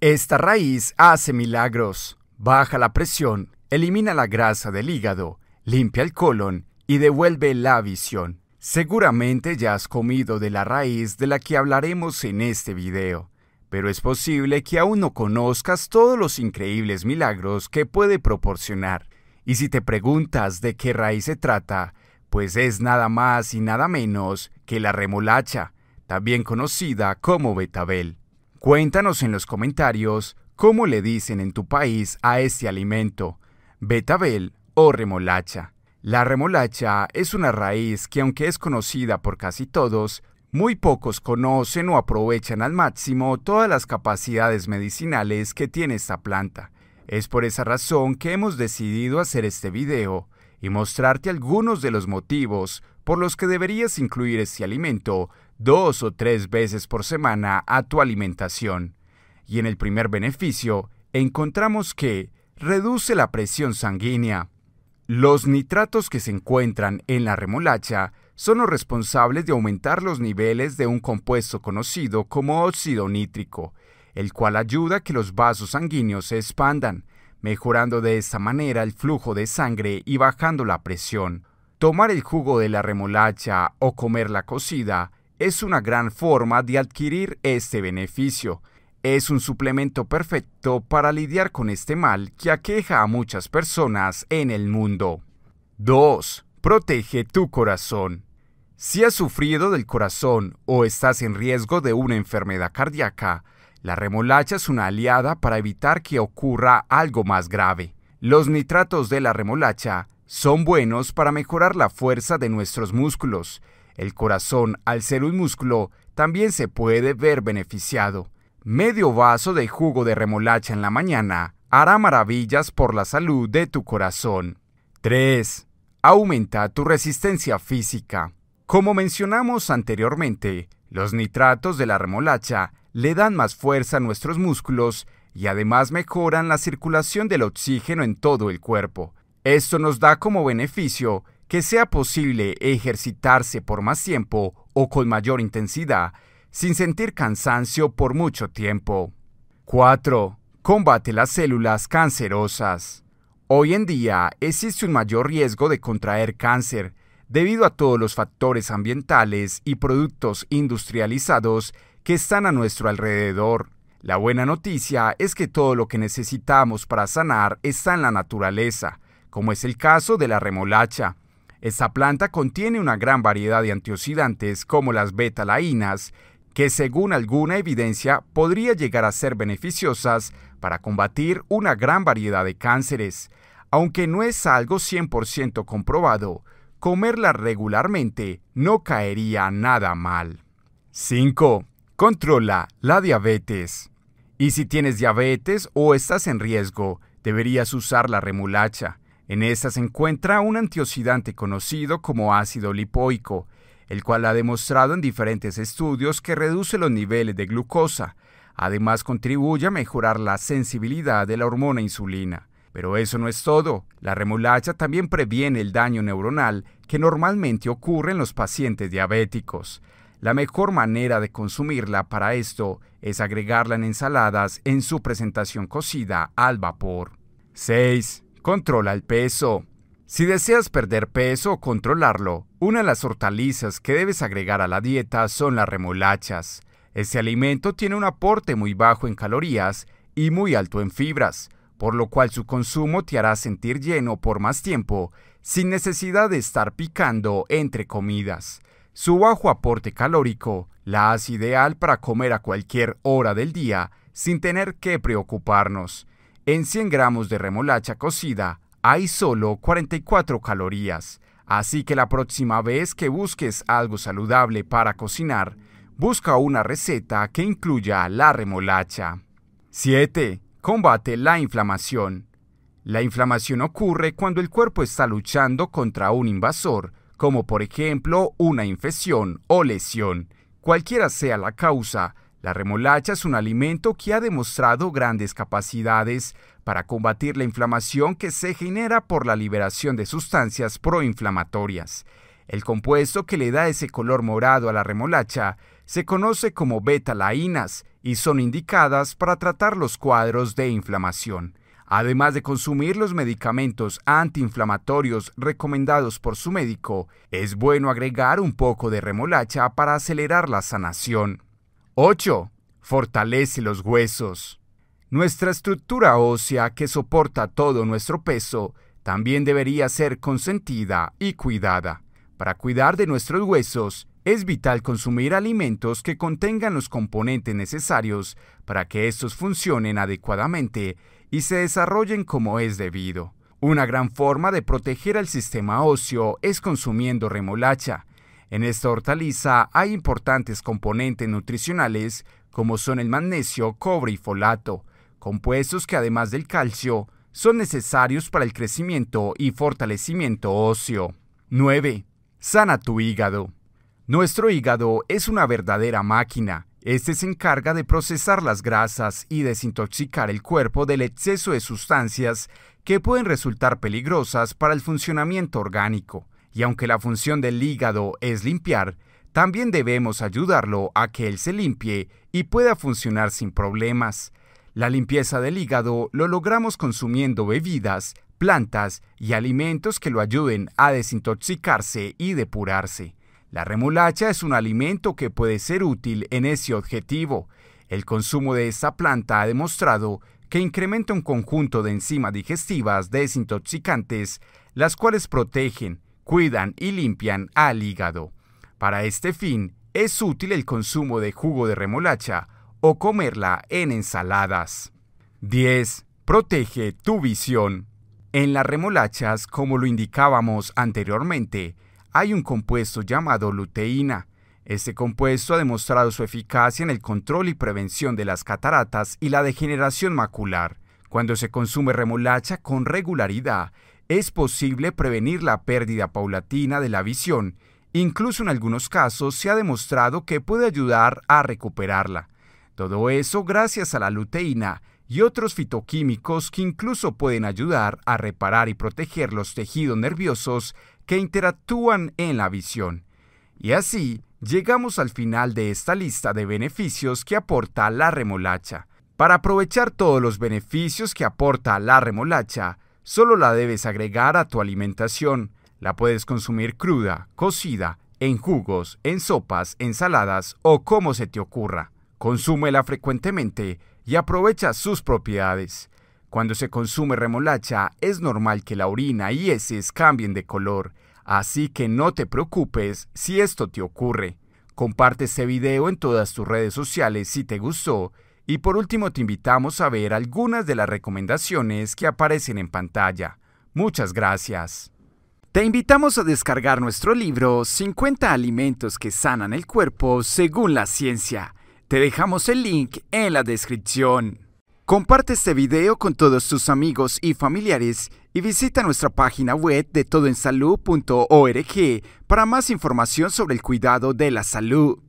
Esta raíz hace milagros, baja la presión, elimina la grasa del hígado, limpia el colon y devuelve la visión. Seguramente ya has comido de la raíz de la que hablaremos en este video, pero es posible que aún no conozcas todos los increíbles milagros que puede proporcionar. Y si te preguntas de qué raíz se trata, pues es nada más y nada menos que la remolacha, también conocida como betabel. Cuéntanos en los comentarios cómo le dicen en tu país a este alimento, betabel o remolacha. La remolacha es una raíz que aunque es conocida por casi todos, muy pocos conocen o aprovechan al máximo todas las capacidades medicinales que tiene esta planta. Es por esa razón que hemos decidido hacer este video y mostrarte algunos de los motivos por los que deberías incluir este alimento dos o tres veces por semana a tu alimentación. Y en el primer beneficio, encontramos que reduce la presión sanguínea. Los nitratos que se encuentran en la remolacha son los responsables de aumentar los niveles de un compuesto conocido como óxido nítrico, el cual ayuda a que los vasos sanguíneos se expandan, mejorando de esta manera el flujo de sangre y bajando la presión. Tomar el jugo de la remolacha o comerla cocida es una gran forma de adquirir este beneficio. Es un suplemento perfecto para lidiar con este mal que aqueja a muchas personas en el mundo. 2. Protege tu corazón. Si has sufrido del corazón o estás en riesgo de una enfermedad cardíaca, la remolacha es una aliada para evitar que ocurra algo más grave. Los nitratos de la remolacha son buenos para mejorar la fuerza de nuestros músculos el corazón, al ser un músculo, también se puede ver beneficiado. Medio vaso de jugo de remolacha en la mañana hará maravillas por la salud de tu corazón. 3. Aumenta tu resistencia física. Como mencionamos anteriormente, los nitratos de la remolacha le dan más fuerza a nuestros músculos y además mejoran la circulación del oxígeno en todo el cuerpo. Esto nos da como beneficio que sea posible ejercitarse por más tiempo o con mayor intensidad sin sentir cansancio por mucho tiempo. 4. Combate las células cancerosas. Hoy en día existe un mayor riesgo de contraer cáncer debido a todos los factores ambientales y productos industrializados que están a nuestro alrededor. La buena noticia es que todo lo que necesitamos para sanar está en la naturaleza, como es el caso de la remolacha, esta planta contiene una gran variedad de antioxidantes como las betalainas, que según alguna evidencia podría llegar a ser beneficiosas para combatir una gran variedad de cánceres. Aunque no es algo 100% comprobado, comerla regularmente no caería nada mal. 5. Controla la diabetes. Y si tienes diabetes o estás en riesgo, deberías usar la remolacha. En esta se encuentra un antioxidante conocido como ácido lipoico, el cual ha demostrado en diferentes estudios que reduce los niveles de glucosa, además contribuye a mejorar la sensibilidad de la hormona insulina. Pero eso no es todo, la remolacha también previene el daño neuronal que normalmente ocurre en los pacientes diabéticos. La mejor manera de consumirla para esto es agregarla en ensaladas en su presentación cocida al vapor. 6. Controla el peso. Si deseas perder peso o controlarlo, una de las hortalizas que debes agregar a la dieta son las remolachas. Este alimento tiene un aporte muy bajo en calorías y muy alto en fibras, por lo cual su consumo te hará sentir lleno por más tiempo, sin necesidad de estar picando entre comidas. Su bajo aporte calórico la hace ideal para comer a cualquier hora del día sin tener que preocuparnos. En 100 gramos de remolacha cocida hay solo 44 calorías, así que la próxima vez que busques algo saludable para cocinar, busca una receta que incluya la remolacha. 7. Combate la inflamación. La inflamación ocurre cuando el cuerpo está luchando contra un invasor, como por ejemplo una infección o lesión. Cualquiera sea la causa, la remolacha es un alimento que ha demostrado grandes capacidades para combatir la inflamación que se genera por la liberación de sustancias proinflamatorias. El compuesto que le da ese color morado a la remolacha se conoce como betalainas y son indicadas para tratar los cuadros de inflamación. Además de consumir los medicamentos antiinflamatorios recomendados por su médico, es bueno agregar un poco de remolacha para acelerar la sanación. 8. Fortalece los huesos. Nuestra estructura ósea que soporta todo nuestro peso también debería ser consentida y cuidada. Para cuidar de nuestros huesos, es vital consumir alimentos que contengan los componentes necesarios para que estos funcionen adecuadamente y se desarrollen como es debido. Una gran forma de proteger al sistema óseo es consumiendo remolacha, en esta hortaliza hay importantes componentes nutricionales como son el magnesio, cobre y folato, compuestos que además del calcio son necesarios para el crecimiento y fortalecimiento óseo. 9. Sana tu hígado. Nuestro hígado es una verdadera máquina. Este se encarga de procesar las grasas y desintoxicar el cuerpo del exceso de sustancias que pueden resultar peligrosas para el funcionamiento orgánico. Y aunque la función del hígado es limpiar, también debemos ayudarlo a que él se limpie y pueda funcionar sin problemas. La limpieza del hígado lo logramos consumiendo bebidas, plantas y alimentos que lo ayuden a desintoxicarse y depurarse. La remolacha es un alimento que puede ser útil en ese objetivo. El consumo de esta planta ha demostrado que incrementa un conjunto de enzimas digestivas desintoxicantes, las cuales protegen, cuidan y limpian al hígado. Para este fin, es útil el consumo de jugo de remolacha o comerla en ensaladas. 10. Protege tu visión. En las remolachas, como lo indicábamos anteriormente, hay un compuesto llamado luteína. Este compuesto ha demostrado su eficacia en el control y prevención de las cataratas y la degeneración macular. Cuando se consume remolacha con regularidad, es posible prevenir la pérdida paulatina de la visión. Incluso en algunos casos se ha demostrado que puede ayudar a recuperarla. Todo eso gracias a la luteína y otros fitoquímicos que incluso pueden ayudar a reparar y proteger los tejidos nerviosos que interactúan en la visión. Y así llegamos al final de esta lista de beneficios que aporta la remolacha. Para aprovechar todos los beneficios que aporta la remolacha, Solo la debes agregar a tu alimentación. La puedes consumir cruda, cocida, en jugos, en sopas, ensaladas o como se te ocurra. Consúmela frecuentemente y aprovecha sus propiedades. Cuando se consume remolacha es normal que la orina y heces cambien de color, así que no te preocupes si esto te ocurre. Comparte este video en todas tus redes sociales si te gustó y por último te invitamos a ver algunas de las recomendaciones que aparecen en pantalla. Muchas gracias. Te invitamos a descargar nuestro libro 50 alimentos que sanan el cuerpo según la ciencia. Te dejamos el link en la descripción. Comparte este video con todos tus amigos y familiares y visita nuestra página web de todoensalud.org para más información sobre el cuidado de la salud.